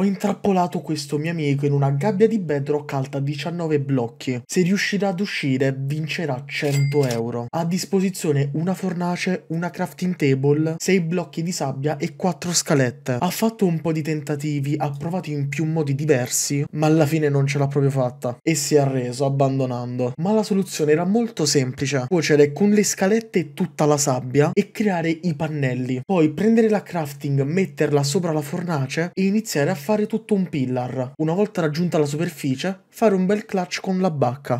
Ho intrappolato questo mio amico in una gabbia di bedrock alta 19 blocchi. Se riuscirà ad uscire, vincerà 100 euro. Ha a disposizione una fornace, una crafting table, 6 blocchi di sabbia e 4 scalette. Ha fatto un po' di tentativi, ha provato in più modi diversi, ma alla fine non ce l'ha proprio fatta. E si è arreso, abbandonando. Ma la soluzione era molto semplice. Cuocere con le scalette tutta la sabbia e creare i pannelli. Poi prendere la crafting, metterla sopra la fornace e iniziare a fare fare tutto un pillar. Una volta raggiunta la superficie, fare un bel clutch con la bacca.